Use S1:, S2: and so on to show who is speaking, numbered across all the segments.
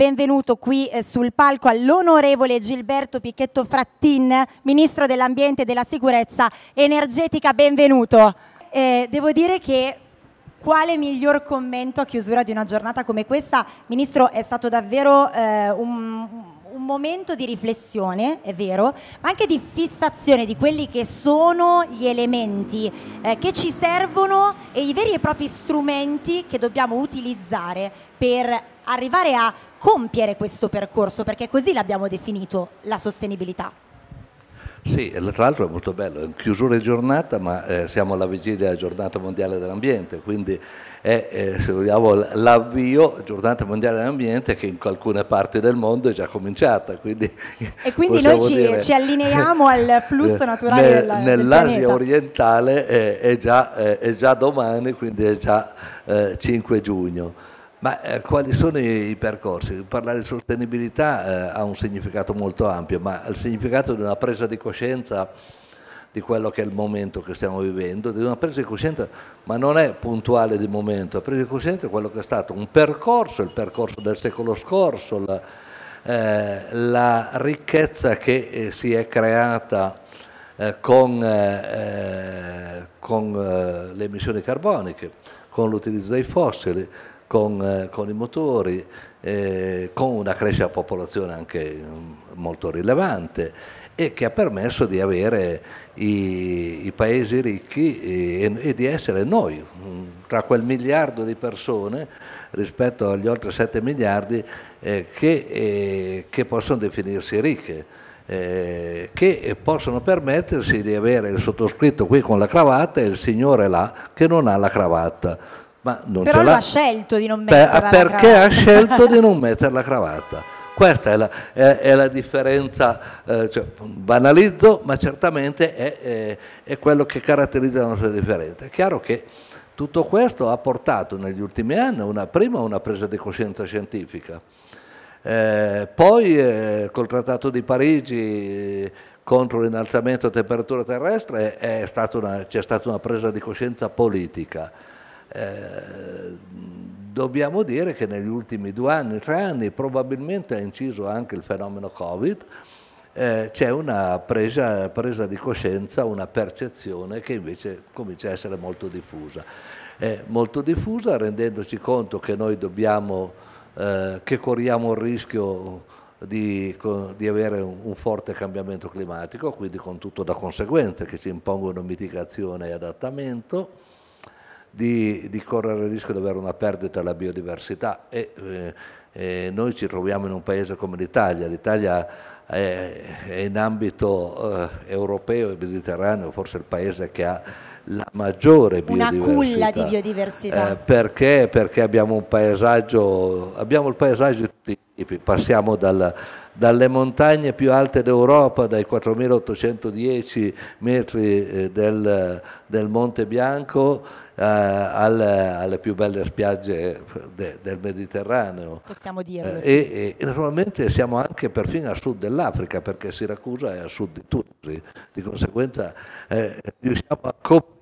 S1: benvenuto qui eh, sul palco all'onorevole Gilberto Pichetto Frattin, Ministro dell'Ambiente e della Sicurezza Energetica, benvenuto. Eh, devo dire che quale miglior commento a chiusura di una giornata come questa? Ministro, è stato davvero eh, un un momento di riflessione, è vero, ma anche di fissazione di quelli che sono gli elementi eh, che ci servono e i veri e propri strumenti che dobbiamo utilizzare per arrivare a compiere questo percorso, perché così l'abbiamo definito la sostenibilità.
S2: Sì, tra l'altro è molto bello, è in chiusura di giornata, ma eh, siamo alla vigilia della giornata mondiale dell'ambiente, quindi è, eh, se vogliamo, l'avvio giornata mondiale dell'ambiente che in alcune parti del mondo è già cominciata. Quindi
S1: e quindi noi ci, dire, ci, allineiamo al flusso naturale nel, della, Nell'Asia del
S2: orientale è, è, già, è, già, domani, quindi è già eh, 5 giugno. Ma eh, quali sono i, i percorsi? Parlare di sostenibilità eh, ha un significato molto ampio, ma il significato di una presa di coscienza di quello che è il momento che stiamo vivendo, di una presa di coscienza, ma non è puntuale di momento, la presa di coscienza è quello che è stato un percorso, il percorso del secolo scorso, la, eh, la ricchezza che eh, si è creata eh, con, eh, con le emissioni carboniche, con l'utilizzo dei fossili, con, eh, con i motori, eh, con una crescita della popolazione anche mm, molto rilevante e che ha permesso di avere i, i paesi ricchi e, e, di essere noi, mm, tra quel miliardo di persone rispetto agli oltre 7 miliardi eh, che, eh, che possono definirsi ricche. Eh, che possono permettersi di avere il sottoscritto qui con la cravatta e il signore là che non ha la cravatta. Ma non Però ha scelto di non metterla. Beh, ah, perché ha scelto di non mettere la cravatta. Questa è la, è, è la differenza, eh, cioè, banalizzo, ma certamente è, è, quello che caratterizza la nostra differenza. È chiaro che tutto questo ha portato negli ultimi anni una, prima una presa di coscienza scientifica, eh, poi eh, col Trattato di Parigi contro l'innalzamento della temperatura terrestre c'è stata una presa di coscienza politica eh, dobbiamo dire che negli ultimi due anni, tre anni, probabilmente ha inciso anche il fenomeno Covid, eh, c'è una presa, presa, di coscienza, una percezione che invece comincia a essere molto diffusa. Eh, molto diffusa rendendoci conto che noi dobbiamo, eh, che corriamo il rischio di, di avere un, un, forte cambiamento climatico, quindi con tutto da conseguenze che ci impongono mitigazione e adattamento di, di, correre il rischio di avere una perdita della biodiversità e, eh, eh, noi ci troviamo in un paese come l'Italia, l'Italia è, è in ambito eh, europeo e mediterraneo forse il paese che ha la maggiore biodiversità. Una culla di
S1: biodiversità. Eh,
S2: perché? Perché abbiamo un paesaggio, abbiamo il paesaggio di tutti passiamo dalla, dalle montagne più alte d'Europa, dai 4.810 metri eh, del, del Monte Bianco eh, alle, alle, più belle spiagge eh, de, del Mediterraneo. Possiamo dirlo. Eh, sì. E, e, naturalmente siamo anche perfino a sud dell'Africa, perché Siracusa è a sud di tutti, di conseguenza eh, riusciamo a coprire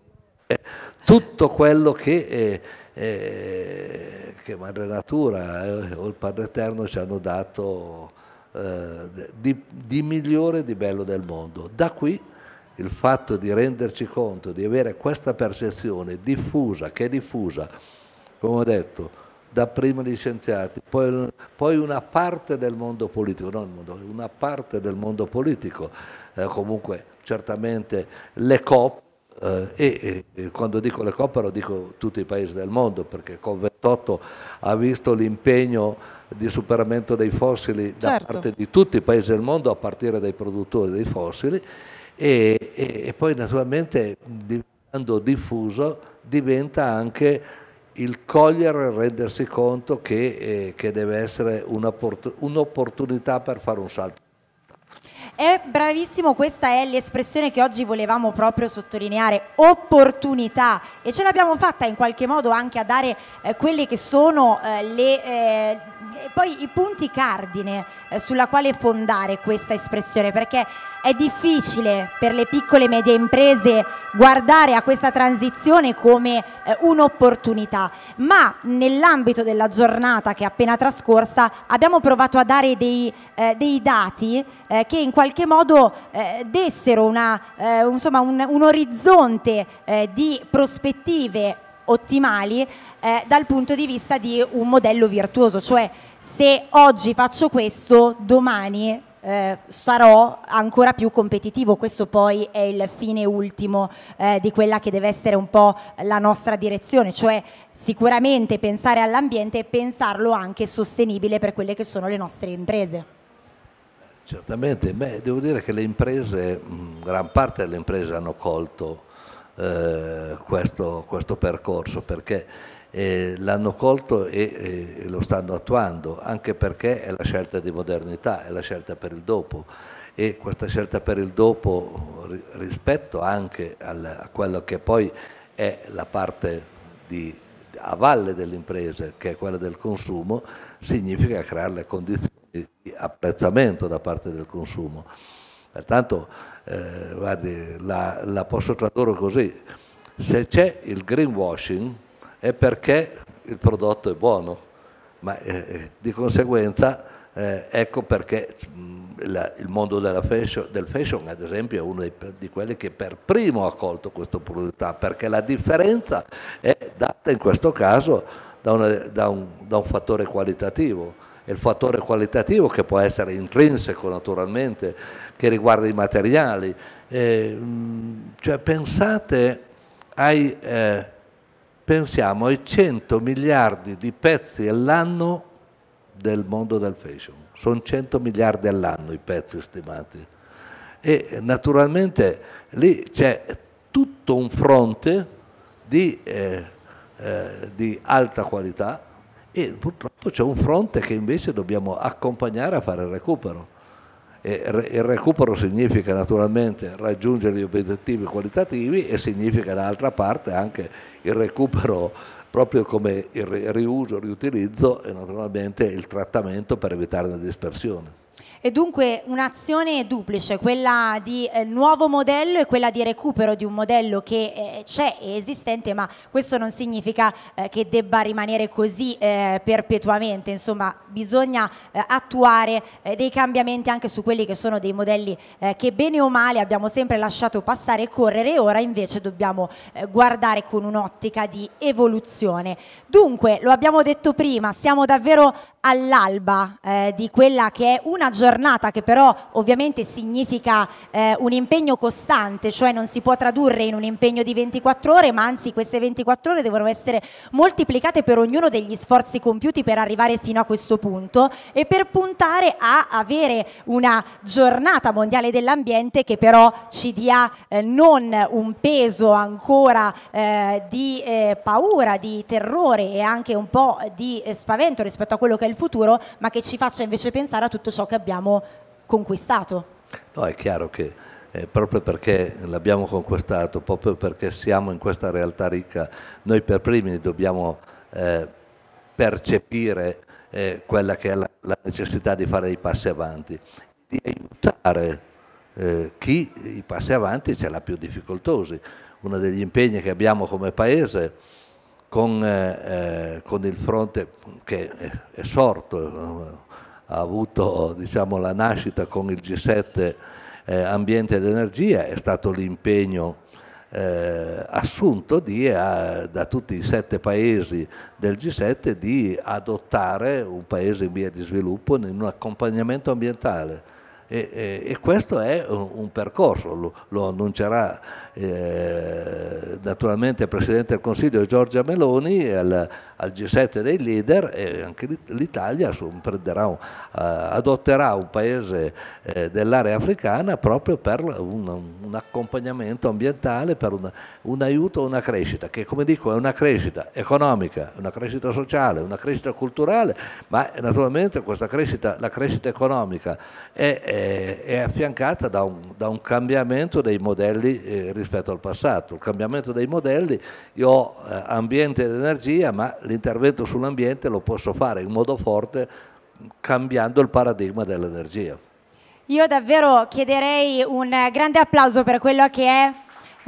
S2: eh, tutto quello che, eh, eh, che Madre Natura eh, o il Padre Eterno ci hanno dato eh, di, di migliore e di bello del mondo. Da qui il fatto di renderci conto, di avere questa percezione diffusa, che è diffusa, come ho detto, da prima gli scienziati, poi, poi, una parte del mondo politico, non mondo, una parte del mondo politico, eh, comunque certamente le COP, eh, e, e, quando dico le coppe lo dico tutti i paesi del mondo perché con 28 ha visto l'impegno di superamento dei fossili certo. da parte di tutti i paesi del mondo a partire dai produttori dei fossili e, e, e poi naturalmente diventando diffuso diventa anche il cogliere e rendersi conto che, eh, che deve essere un'opportunità per fare un salto
S1: è bravissimo, questa è l'espressione che oggi volevamo proprio sottolineare, opportunità e ce l'abbiamo fatta in qualche modo anche a dare eh, quelle che sono eh, le... Eh, poi i punti cardine eh, sulla quale fondare questa espressione, perché è difficile per le piccole e medie imprese guardare a questa transizione come eh, un'opportunità, ma nell'ambito della giornata che è appena trascorsa abbiamo provato a dare dei, eh, dei dati eh, che in qualche modo eh, dessero una, eh, insomma, un, un, orizzonte eh, di prospettive ottimali dal punto di vista di un modello virtuoso, cioè se oggi faccio questo, domani eh, sarò ancora più competitivo. Questo poi è il fine ultimo eh, di quella che deve essere un po' la nostra direzione, cioè sicuramente pensare all'ambiente e pensarlo anche sostenibile per quelle che sono le nostre imprese.
S2: Certamente, Beh, devo dire che le imprese, mm, gran parte delle imprese hanno colto eh, questo, questo percorso perché eh, l'hanno colto e, eh, lo stanno attuando, anche perché è la scelta di modernità, è la scelta per il dopo e questa scelta per il dopo rispetto anche al, a quello che poi è la parte di, a valle dell'impresa, che è quella del consumo, significa creare le condizioni di apprezzamento da parte del consumo. Pertanto, eh, guardi, la, la posso tradurre così, se c'è il greenwashing, è perché il prodotto è buono, ma eh, eh di conseguenza eh, ecco perché mm, la, il mondo fashion, del fashion ad esempio è uno di, di quelli che per primo ha colto questa opportunità, perché la differenza è data in questo caso da, una, da, un, da un fattore qualitativo il fattore qualitativo che può essere intrinseco naturalmente, che riguarda i materiali. Eh, mm, cioè, pensate ai, eh, pensiamo ai 100 miliardi di pezzi all'anno del mondo del fashion. Sono 100 miliardi all'anno i pezzi stimati. E naturalmente lì c'è tutto un fronte di, eh, eh, di alta qualità e purtroppo c'è un fronte che invece dobbiamo accompagnare a fare il recupero il recupero significa naturalmente raggiungere gli obiettivi qualitativi e significa dall'altra parte anche il recupero proprio come il riuso, il riutilizzo e naturalmente il trattamento per evitare la dispersione.
S1: E dunque un'azione duplice, quella di eh, nuovo modello e quella di recupero di un modello che eh, c'è e esistente, ma questo non significa eh, che debba rimanere così eh, perpetuamente, insomma bisogna eh, attuare eh, dei cambiamenti anche su quelli che sono dei modelli che bene o male abbiamo sempre lasciato passare e correre e ora invece dobbiamo guardare con un'ottica di evoluzione. Dunque, lo abbiamo detto prima, siamo davvero all'alba eh, di quella che è una giornata che però ovviamente significa eh, un impegno costante, cioè non si può tradurre in un impegno di 24 ore, ma anzi queste 24 ore devono essere moltiplicate per ognuno degli sforzi compiuti per arrivare fino a questo punto e per puntare a avere una giornata mondiale dell'ambiente che però ci dia eh, non un peso ancora eh, di eh, paura, di terrore e anche un po' di eh, spavento rispetto a quello che del futuro, ma che ci faccia invece pensare a tutto ciò che abbiamo conquistato.
S2: No, è chiaro che eh, proprio perché l'abbiamo conquistato, proprio perché siamo in questa realtà ricca, noi per primi dobbiamo eh, percepire eh, quella che è la, la, necessità di fare dei passi avanti, di aiutare eh, chi i passi avanti ce l'ha più difficoltosi. Uno degli impegni che abbiamo come Paese con, eh, eh, con, il fronte che è sorto, eh, ha avuto diciamo, la nascita con il G7 eh, Ambiente ed Energia, è stato l'impegno eh, assunto di, eh, a, da tutti i sette paesi del G7 di adottare un paese in via di sviluppo in un accompagnamento ambientale e, e, e, questo è un, eh, un percorso, lo, lo annuncerà eh, naturalmente il Presidente del Consiglio Giorgia Meloni al, al G7 dei leader e anche l'Italia un, uh, adotterà un paese eh, dell'area africana proprio per un, un accompagnamento ambientale, per una, un aiuto a una crescita, che come dico è una crescita economica, una crescita sociale, una crescita culturale, ma naturalmente questa crescita, la crescita economica è, è eh, è affiancata da un, da un, cambiamento dei modelli eh, rispetto al passato. Il cambiamento dei modelli, io ho eh, ambiente ed energia, ma l'intervento sull'ambiente lo posso fare in modo forte cambiando il paradigma dell'energia.
S1: Io davvero chiederei un grande applauso per quello che è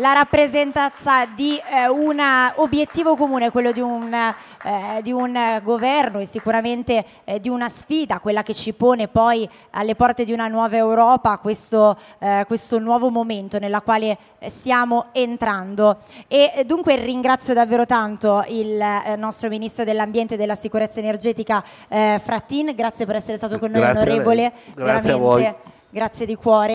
S1: la rappresentanza di eh, un obiettivo comune, quello di un, eh, di un governo e sicuramente eh, di una sfida, quella che ci pone poi alle porte di una nuova Europa, questo, eh, questo nuovo momento nella quale eh, stiamo entrando. E eh, dunque ringrazio davvero tanto il nostro Ministro dell'Ambiente e della Sicurezza Energetica Frattin, grazie per essere stato con noi grazie onorevole, grazie a voi. grazie di cuore.